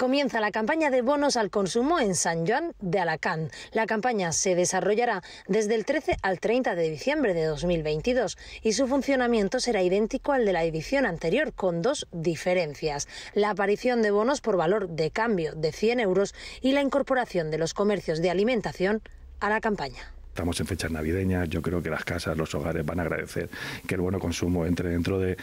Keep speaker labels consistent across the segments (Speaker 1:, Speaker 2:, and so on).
Speaker 1: comienza la campaña de bonos al consumo en San Juan de Alacant. La campaña se desarrollará desde el 13 al 30 de diciembre de 2022 y su funcionamiento será idéntico al de la edición anterior, con dos diferencias. La aparición de bonos por valor de cambio de 100 euros y la incorporación de los comercios de alimentación a la campaña.
Speaker 2: Estamos en fechas navideñas, yo creo que las casas, los hogares van a agradecer que el bono consumo entre dentro de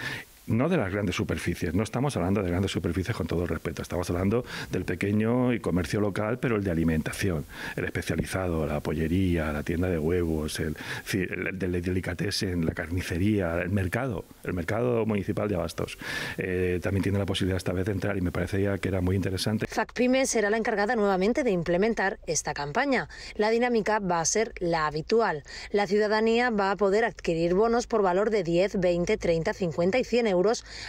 Speaker 2: no de las grandes superficies, no estamos hablando de grandes superficies con todo respeto, estamos hablando del pequeño y comercio local, pero el de alimentación, el especializado, la pollería, la tienda de huevos, el, el, delicatessen, la carnicería, el mercado, el mercado municipal de abastos. Eh, también tiene la posibilidad esta vez de entrar y me parecía que era muy interesante.
Speaker 1: FACPYME será la encargada nuevamente de implementar esta campaña. La dinámica va a ser la habitual. La ciudadanía va a poder adquirir bonos por valor de 10, 20, 30, 50 y 100 euros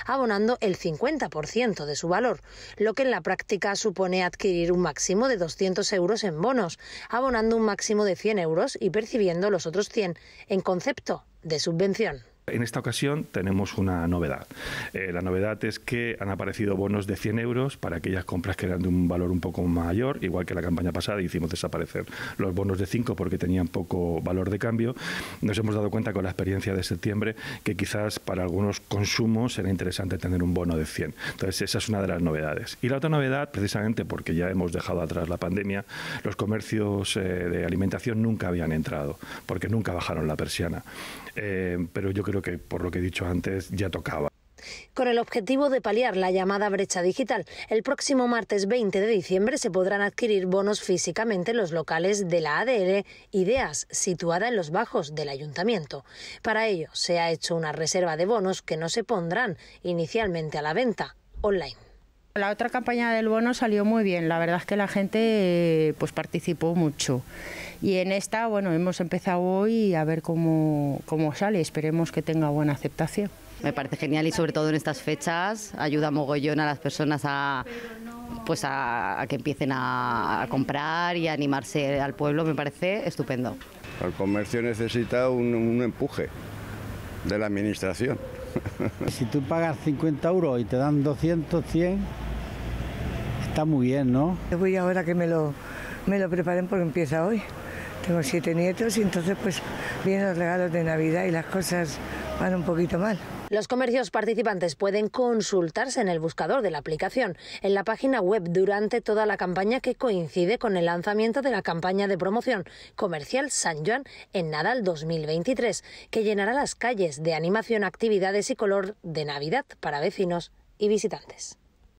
Speaker 1: abonando el 50% de su valor, lo que en la práctica supone adquirir un máximo de 200 euros en bonos, abonando un máximo de 100 euros y percibiendo los otros 100 en concepto de subvención.
Speaker 2: En esta ocasión tenemos una novedad. Eh, la novedad es que han aparecido bonos de 100 euros para aquellas compras que eran de un valor un poco mayor, igual que la campaña pasada hicimos desaparecer los bonos de 5 porque tenían poco valor de cambio. Nos hemos dado cuenta con la experiencia de septiembre que quizás para algunos consumos era interesante tener un bono de 100. Entonces esa es una de las novedades. Y la otra novedad, precisamente porque ya hemos dejado atrás la pandemia, los comercios eh, de alimentación nunca habían entrado porque nunca bajaron la persiana. Eh, pero yo creo que por lo que he dicho antes ya tocaba.
Speaker 1: Con el objetivo de paliar la llamada brecha digital, el próximo martes 20 de diciembre se podrán adquirir bonos físicamente en los locales de la ADL Ideas, situada en los bajos del ayuntamiento. Para ello, se ha hecho una reserva de bonos que no se pondrán inicialmente a la venta online. La otra campaña del bono salió muy bien, la verdad es que la gente eh, pues participó mucho. Y en esta, bueno, hemos empezado hoy a ver cómo, cómo sale, esperemos que tenga buena aceptación. Me parece genial y sobre todo en estas fechas ayuda mogollón a las personas a pues a, que empiecen a, comprar y a animarse al pueblo, me parece estupendo.
Speaker 2: El comercio necesita un, un empuje de la administración. Si tú pagas 50 euros y te dan 200, 100,
Speaker 1: Está muy bien, ¿no? voy ahora que me lo, me lo preparen porque empieza hoy. Tengo siete nietos y entonces pues vienen los regalos de Navidad y las cosas van un poquito mal. Los comercios participantes pueden consultarse en el buscador de la aplicación, en la página web durante toda la campaña que coincide con el lanzamiento de la campaña de promoción comercial San Juan en Nadal 2023, que llenará las calles de animación, actividades y color de Navidad para vecinos y visitantes.